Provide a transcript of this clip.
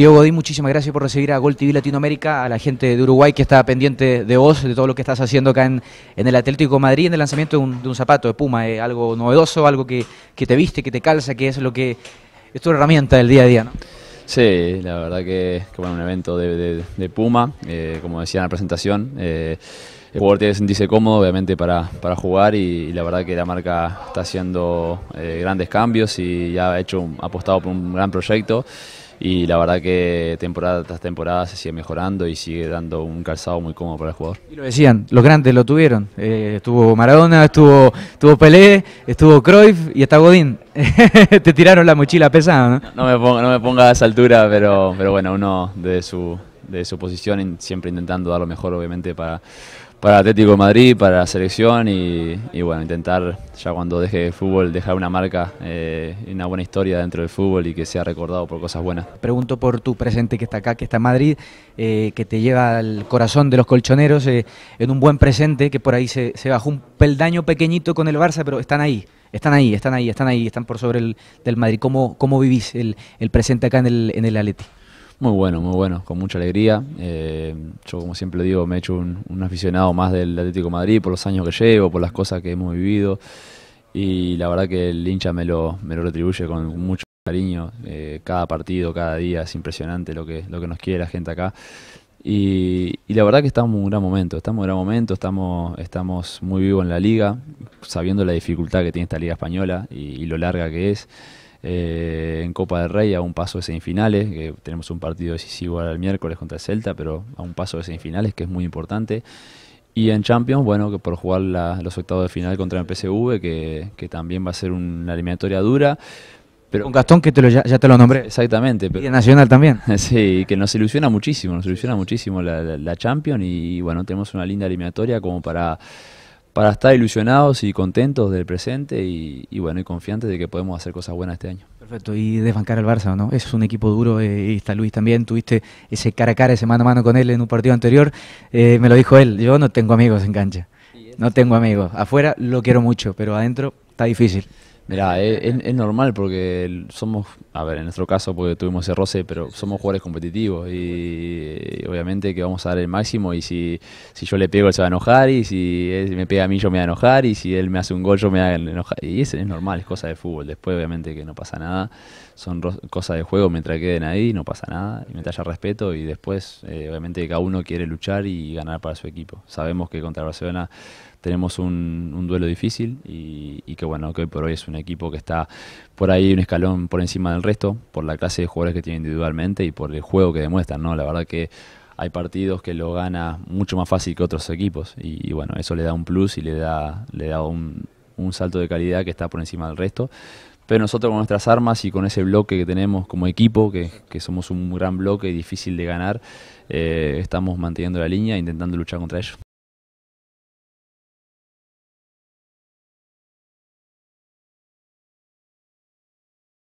Diego Godín, muchísimas gracias por recibir a Gol TV Latinoamérica, a la gente de Uruguay que está pendiente de vos, de todo lo que estás haciendo acá en, el Atlético Madrid, en el lanzamiento de un, zapato de Puma, eh, algo novedoso, algo que, te viste, que te calza, que es lo que es tu herramienta del día a día, ¿no? Sí, la verdad que, que bueno, un evento de, Puma, eh, como decía en la presentación. Eh, el jugador tiene que sentirse cómodo, obviamente, para, jugar y, la verdad que la marca está haciendo eh, grandes cambios y ya ha hecho apostado por un gran proyecto y la verdad que temporada tras temporada se sigue mejorando y sigue dando un calzado muy cómodo para el jugador. Y lo decían, los grandes lo tuvieron, eh, estuvo Maradona, estuvo, estuvo Pelé, estuvo Cruyff y está Godín. Te tiraron la mochila pesada, ¿no? No, me ponga, no me ponga a esa altura, pero, pero bueno, uno de su, de su posición, siempre intentando dar lo mejor, obviamente, para, para Atlético de Madrid, para la selección y, bueno, intentar ya cuando deje el fútbol dejar una marca, eh, una buena historia dentro del fútbol y que sea recordado por cosas buenas. Pregunto por tu presente que está acá, que está en Madrid, eh, que te lleva al corazón de los colchoneros eh, en un buen presente, que por ahí se, bajó un peldaño pequeñito con el Barça, pero están ahí. Están ahí, están ahí, están ahí, están por sobre el del Madrid. ¿Cómo, vivís el, presente acá en el, en el Atleti? Muy bueno, muy bueno, con mucha alegría. Eh, yo, como siempre digo, me he hecho un, aficionado más del Atlético Madrid por los años que llevo, por las cosas que hemos vivido. Y la verdad que el hincha me lo, me lo retribuye con mucho cariño. Eh, cada partido, cada día es impresionante lo que, lo que nos quiere la gente acá. Y, la verdad que estamos en un gran momento, estamos gran momento, estamos, estamos muy vivos en la liga, sabiendo la dificultad que tiene esta liga española y lo larga que es. Eh, en Copa del Rey a un paso de semifinales, que tenemos un partido decisivo el miércoles contra el Celta, pero a un paso de semifinales que es muy importante. Y en Champions, bueno, que por jugar los octavos de final contra el PSV, que, que también va a ser una eliminatoria dura, pero, con Gastón que te lo, ya, te lo nombré. Exactamente. Pero, y Nacional también. sí, que nos ilusiona muchísimo, nos ilusiona muchísimo la, Champions y, bueno, tenemos una linda eliminatoria como para para estar ilusionados y contentos del presente y, bueno y confiantes de que podemos hacer cosas buenas este año. Perfecto, y desbancar al Barça, ¿no? Es un equipo duro, eh, y está Luis también, tuviste ese cara a cara, ese mano a mano con él en un partido anterior, eh, me lo dijo él, yo no tengo amigos en cancha, no tengo amigos, afuera lo quiero mucho, pero adentro está difícil. Mirá, eh, es, normal porque somos, a ver, en nuestro caso porque tuvimos ese roce, pero somos jugadores competitivos y, obviamente que vamos a dar el máximo y si, yo le pego él se va a enojar y si él me pega a mí yo me voy a enojar y si él me hace un gol yo me voy a enojar y eso es normal, es cosa de fútbol, después obviamente que no pasa nada, son cosas de juego, mientras queden ahí no pasa nada, y mientras haya respeto y después eh, obviamente cada uno quiere luchar y ganar para su equipo. Sabemos que contra Barcelona tenemos un, duelo difícil y, y, que bueno, que hoy por hoy es un equipo que está por ahí un escalón por encima del resto, por la clase de jugadores que tiene individualmente y por el juego que demuestran, ¿no? La verdad que hay partidos que lo gana mucho más fácil que otros equipos y, bueno, eso le da un plus y le da, le da un, salto de calidad que está por encima del resto pero nosotros con nuestras armas y con ese bloque que tenemos como equipo, que, somos un gran bloque difícil de ganar, eh, estamos manteniendo la línea e intentando luchar contra ellos.